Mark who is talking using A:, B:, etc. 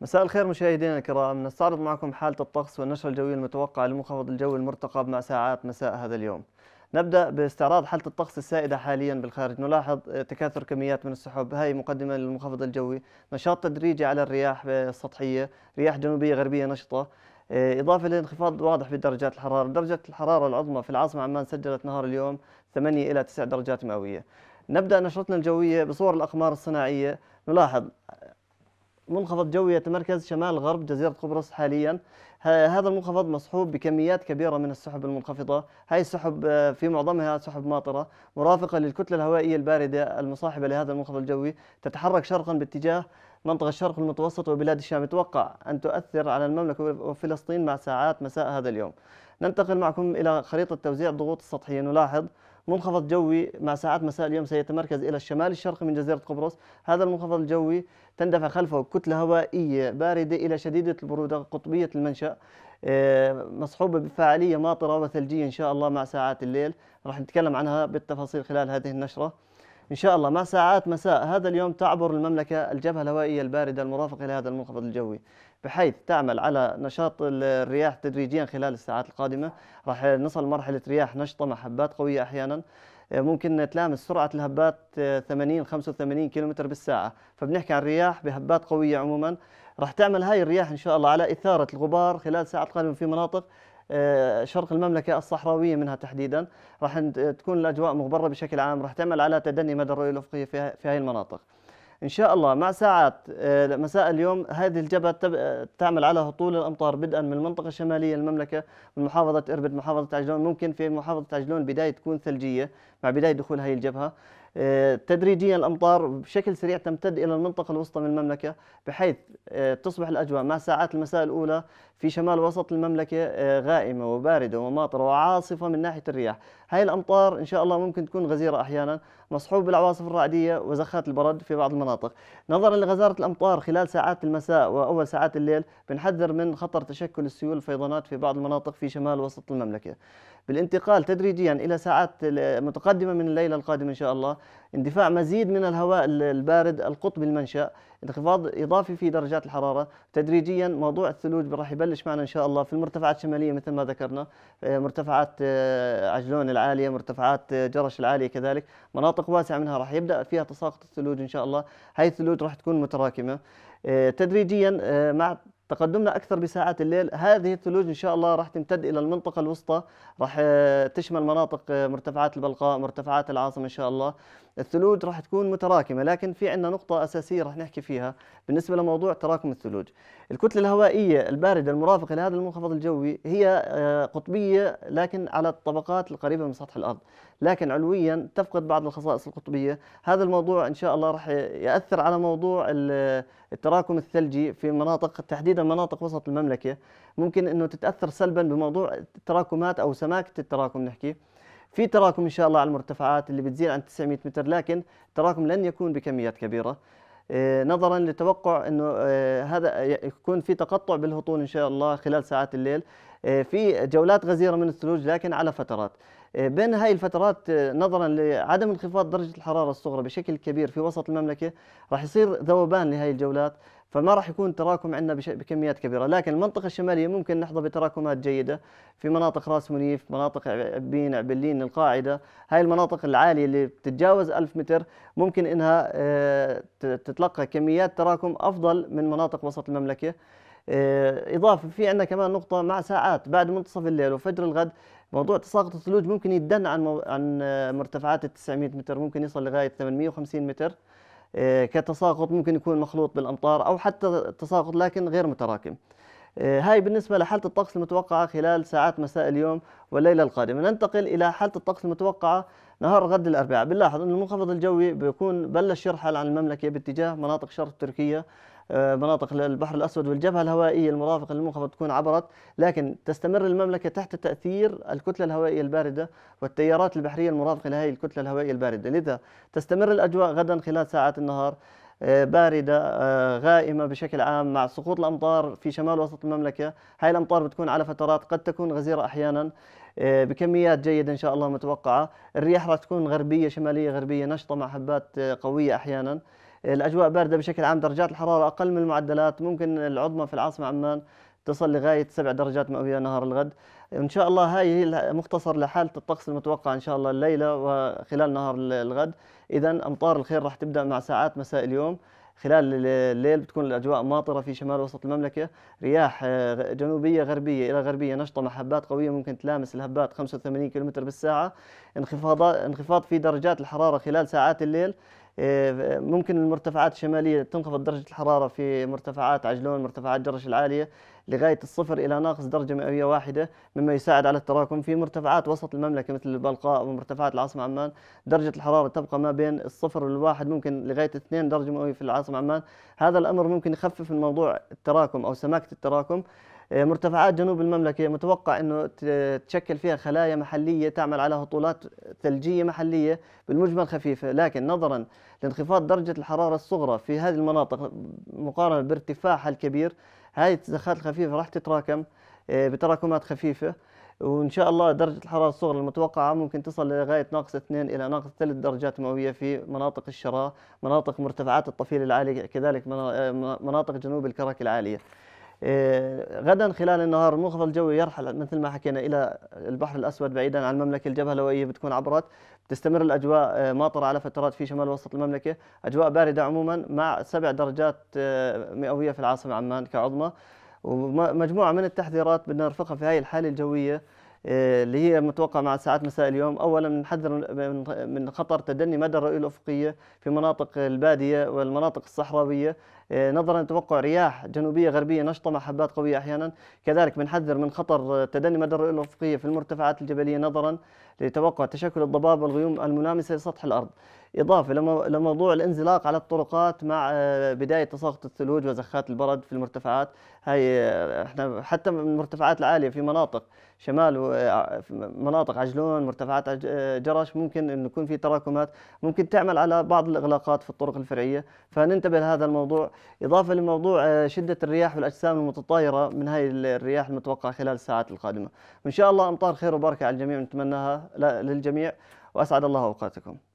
A: مساء الخير مشاهدينا الكرام نستعرض معكم حالة الطقس والنشرة الجوية المتوقعة لمنخفض الجو المرتقب مع ساعات مساء هذا اليوم نبدأ باستعراض حالة الطقس السائدة حاليا بالخارج نلاحظ تكاثر كميات من السحب هاي مقدمة للمنخفض الجوي نشاط تدريجي على الرياح السطحية رياح جنوبية غربية نشطة آه، إضافة لانخفاض واضح في درجات الحرارة درجة الحرارة العظمى في العاصمة عمان سجلت نهار اليوم 8 إلى 9 درجات مئوية نبدأ نشرتنا الجوية بصور الأقمار الصناعية نلاحظ منخفض جوي يتمركز شمال غرب جزيرة قبرص حاليا هذا المنخفض مصحوب بكميات كبيرة من السحب المنخفضة هاي السحب آه، في معظمها سحب ماطرة مرافقة للكتلة الهوائية الباردة المصاحبة لهذا المنخفض الجوي تتحرك شرقا باتجاه منطقة الشرق المتوسط وبلاد الشام يتوقع أن تؤثر على المملكة وفلسطين مع ساعات مساء هذا اليوم ننتقل معكم إلى خريطة توزيع الضغوط السطحية نلاحظ منخفض جوي مع ساعات مساء اليوم سيتمركز إلى الشمال الشرقي من جزيرة قبرص هذا المنخفض الجوي تندفع خلفه كتلة هوائية باردة إلى شديدة البرودة قطبية المنشأ آه، مصحوبة بفعالية ماطرة وثلجية إن شاء الله مع ساعات الليل راح نتكلم عنها بالتفاصيل خلال هذه النشرة إن شاء الله مع ساعات مساء هذا اليوم تعبر المملكة الجبهة الهوائية الباردة المرافقة لهذا المنخفض الجوي بحيث تعمل على نشاط الرياح تدريجيا خلال الساعات القادمة راح نصل مرحلة رياح نشطة مع حبات قوية أحيانا ممكن تلامس سرعة الهبات 80 85 كم بالساعة فبنحكي عن رياح بهبات قوية عموما راح تعمل هاي الرياح إن شاء الله على إثارة الغبار خلال الساعات القادمة في مناطق آه، شرق المملكة الصحراوية منها تحديدا راح تكون الأجواء مغبرة بشكل عام راح تعمل على تدني مدى الرؤية الأفقية في هذه المناطق ان شاء الله مع ساعات آه، مساء اليوم هذه الجبهه تعمل على هطول الامطار بدءا من المنطقه الشماليه المملكه من محافظه اربد محافظه عجلون ممكن في محافظه عجلون بدايه تكون ثلجيه مع بدايه دخول هذه الجبهه آه، تدريجيا الامطار بشكل سريع تمتد الى المنطقه الوسطى من المملكه بحيث آه، تصبح الاجواء مع ساعات المساء الاولى في شمال وسط المملكه آه، غائمه وبارده وماطره وعاصفه من ناحيه الرياح، هاي الامطار ان شاء الله ممكن تكون غزيره احيانا مصحوب بالعواصف الرعديه وزخات البرد في بعض المناطق. نظرا لغزاره الامطار خلال ساعات المساء واول ساعات الليل بنحذر من خطر تشكل السيول الفيضانات في بعض المناطق في شمال وسط المملكه. بالانتقال تدريجيا الى ساعات متقدمه من الليله القادمه ان شاء الله اندفاع مزيد من الهواء البارد القطبي المنشأ انخفاض اضافي في درجات الحراره تدريجيا موضوع الثلوج راح يبلش معنا ان شاء الله في المرتفعات الشماليه مثل ما ذكرنا آه، مرتفعات آه، عجلون العاليه مرتفعات آه، جرش العاليه كذلك مناطق واسعه منها راح يبدا فيها تساقط الثلوج ان شاء الله هاي الثلوج راح تكون متراكمه تدريجيا مع تقدمنا أكثر بساعات الليل هذه الثلوج إن شاء الله راح تمتد إلى المنطقة الوسطى راح آه، تشمل مناطق آه، مرتفعات البلقاء مرتفعات العاصمة إن شاء الله الثلوج راح تكون متراكمة لكن في عندنا نقطة أساسية راح نحكي فيها بالنسبة لموضوع تراكم الثلوج الكتلة الهوائية الباردة المرافقة لهذا المنخفض الجوي هي آه، قطبية لكن على الطبقات القريبة من سطح الأرض لكن علويا تفقد بعض الخصائص القطبية هذا الموضوع إن شاء الله راح يأثر على موضوع التراكم الثلجي في مناطق تحديدا مناطق وسط المملكة ممكن أنه تتأثر سلبا بموضوع التراكمات أو سماكة التراكم نحكي في تراكم إن شاء الله على المرتفعات اللي بتزيد عن 900 متر لكن التراكم لن يكون بكميات كبيرة آه، نظرا لتوقع انه آه، هذا يكون في تقطع بالهطول ان شاء الله خلال ساعات الليل آه، في جولات غزيره من الثلوج لكن على فترات بين هاي الفترات آه، نظرا لعدم انخفاض درجة الحرارة الصغرى بشكل كبير في وسط المملكة راح يصير ذوبان لهي الجولات فما راح يكون تراكم عندنا بكميات كبيرة لكن المنطقة الشمالية ممكن نحظى بتراكمات جيدة في مناطق راس منيف مناطق عبين عبلين القاعدة هاي المناطق العالية اللي بتتجاوز 1000 متر ممكن إنها آه، تتلقى كميات تراكم أفضل من مناطق وسط المملكة آه، إضافة في عندنا كمان نقطة مع ساعات بعد منتصف الليل وفجر الغد موضوع تساقط الثلوج ممكن يتدنى عن مو... عن مرتفعات ال 900 متر ممكن يصل لغايه 850 متر آه، كتساقط ممكن يكون مخلوط بالامطار او حتى تساقط لكن غير متراكم. آه، هاي بالنسبة لحالة الطقس المتوقعة خلال ساعات مساء اليوم والليلة القادمة ننتقل إلى حالة الطقس المتوقعة نهار غد الأربعاء بنلاحظ أن المنخفض الجوي بيكون بلش يرحل عن المملكة باتجاه مناطق شرق تركيا آه، مناطق البحر الأسود والجبهة الهوائية المرافقة للمنخفض تكون عبرت لكن تستمر المملكة تحت تأثير الكتلة الهوائية الباردة والتيارات البحرية المرافقة لهذه الكتلة الهوائية الباردة لذا تستمر الأجواء غدا خلال ساعات النهار آه، باردة آه، غائمة بشكل عام مع سقوط الأمطار في شمال وسط المملكة هاي الأمطار بتكون على فترات قد تكون غزيرة أحيانا بكميات جيدة إن شاء الله متوقعة الرياح راح تكون غربية شمالية غربية نشطة مع حبات قوية أحيانا الاجواء بارده بشكل عام درجات الحراره اقل من المعدلات ممكن العظمى في العاصمه عمان تصل لغايه سبع درجات مئويه نهار الغد ان شاء الله هاي هي مختصر لحاله الطقس المتوقع ان شاء الله الليله وخلال نهار الغد اذا امطار الخير راح تبدا مع ساعات مساء اليوم خلال الليل بتكون الاجواء ماطره في شمال وسط المملكه رياح آه، جنوبيه غربيه الى غربيه نشطه مع حبات قويه ممكن تلامس الهبات 85 كم بالساعه انخفاض انخفاض في درجات الحراره خلال ساعات الليل آه، ممكن المرتفعات الشمالية تنخفض درجة الحرارة في مرتفعات عجلون مرتفعات جرش العالية لغاية الصفر إلى ناقص درجة مئوية واحدة مما يساعد على التراكم في مرتفعات وسط المملكة مثل البلقاء ومرتفعات العاصمة عمان درجة الحرارة تبقى ما بين الصفر والواحد ممكن لغاية 2 درجة مئوية في العاصمة عمان هذا الأمر ممكن يخفف من موضوع التراكم أو سماكة التراكم مرتفعات جنوب المملكة متوقع أنه تشكل فيها خلايا محلية تعمل على هطولات ثلجية محلية بالمجمل خفيفة لكن نظرا لانخفاض درجة الحرارة الصغرى في هذه المناطق مقارنة بارتفاعها الكبير هذه التزخات الخفيفة راح تتراكم آه، بتراكمات خفيفة وان شاء الله درجه الحراره الصغرى المتوقعه ممكن تصل لغايه ناقص 2 الى ناقص 3 درجات مئويه في مناطق الشراء، مناطق مرتفعات الطفيل العالي كذلك آه، مناطق جنوب الكرك العاليه. آه، غدا خلال النهار المنخفض الجوي يرحل مثل ما حكينا الى البحر الاسود بعيدا عن المملكه الجبهه الهوائيه بتكون عبرت تستمر الاجواء آه، ماطره على فترات في شمال وسط المملكه اجواء بارده عموما مع سبع درجات آه، مئويه في العاصمه عمان كعظمى ومجموعه من التحذيرات بدنا نرفقها في هاي الحاله الجويه آه، اللي هي متوقعة مع ساعات مساء اليوم أولا نحذر من خطر تدني مدى الرؤية الأفقية في مناطق البادية والمناطق الصحراوية آه، نظرا لتوقع رياح جنوبية غربية نشطة مع حبات قوية أحيانا كذلك بنحذر من خطر تدني مدى الرؤية الأفقية في المرتفعات الجبلية نظرا لتوقع تشكل الضباب والغيوم الملامسة لسطح الأرض إضافة لموضوع الانزلاق على الطرقات مع آه، بداية تساقط الثلوج وزخات البرد في المرتفعات هاي آه، احنا حتى من المرتفعات العالية في مناطق شمال آه، مناطق عجلون مرتفعات جرش ممكن انه يكون في تراكمات ممكن تعمل على بعض الإغلاقات في الطرق الفرعية فننتبه لهذا الموضوع إضافة لموضوع شدة الرياح والأجسام المتطايرة من هاي الرياح المتوقعة خلال الساعات القادمة وإن شاء الله أمطار خير وبركة على الجميع نتمناها للجميع وأسعد الله أوقاتكم